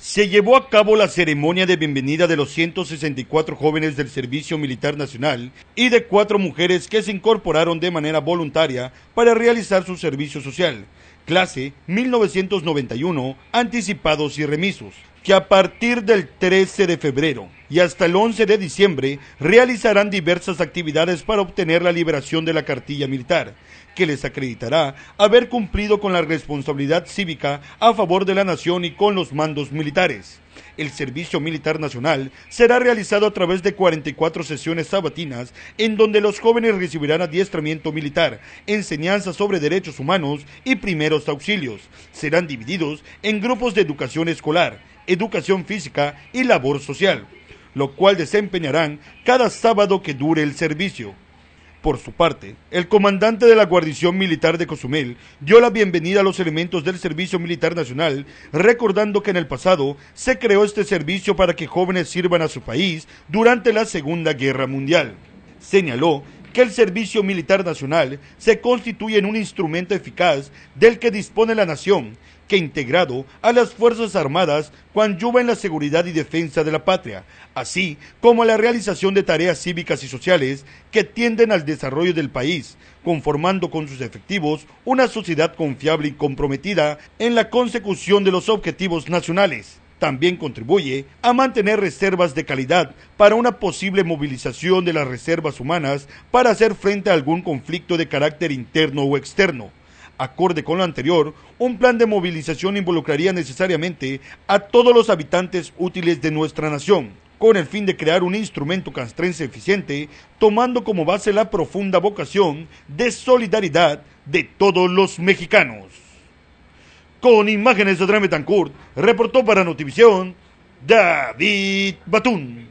Se llevó a cabo la ceremonia de bienvenida de los 164 jóvenes del Servicio Militar Nacional y de cuatro mujeres que se incorporaron de manera voluntaria para realizar su servicio social, clase 1991, anticipados y remisos que a partir del 13 de febrero y hasta el 11 de diciembre realizarán diversas actividades para obtener la liberación de la cartilla militar, que les acreditará haber cumplido con la responsabilidad cívica a favor de la nación y con los mandos militares. El Servicio Militar Nacional será realizado a través de 44 sesiones sabatinas en donde los jóvenes recibirán adiestramiento militar, enseñanza sobre derechos humanos y primeros auxilios. Serán divididos en grupos de educación escolar, educación física y labor social, lo cual desempeñarán cada sábado que dure el servicio. Por su parte, el comandante de la Guardición militar de Cozumel dio la bienvenida a los elementos del Servicio Militar Nacional, recordando que en el pasado se creó este servicio para que jóvenes sirvan a su país durante la Segunda Guerra Mundial. Señaló que el Servicio Militar Nacional se constituye en un instrumento eficaz del que dispone la nación, que integrado a las Fuerzas Armadas coadyuva en la seguridad y defensa de la patria, así como la realización de tareas cívicas y sociales que tienden al desarrollo del país, conformando con sus efectivos una sociedad confiable y comprometida en la consecución de los objetivos nacionales también contribuye a mantener reservas de calidad para una posible movilización de las reservas humanas para hacer frente a algún conflicto de carácter interno o externo. Acorde con lo anterior, un plan de movilización involucraría necesariamente a todos los habitantes útiles de nuestra nación, con el fin de crear un instrumento castrense eficiente, tomando como base la profunda vocación de solidaridad de todos los mexicanos con imágenes de tan Tancourt, reportó para Notivisión David Batún.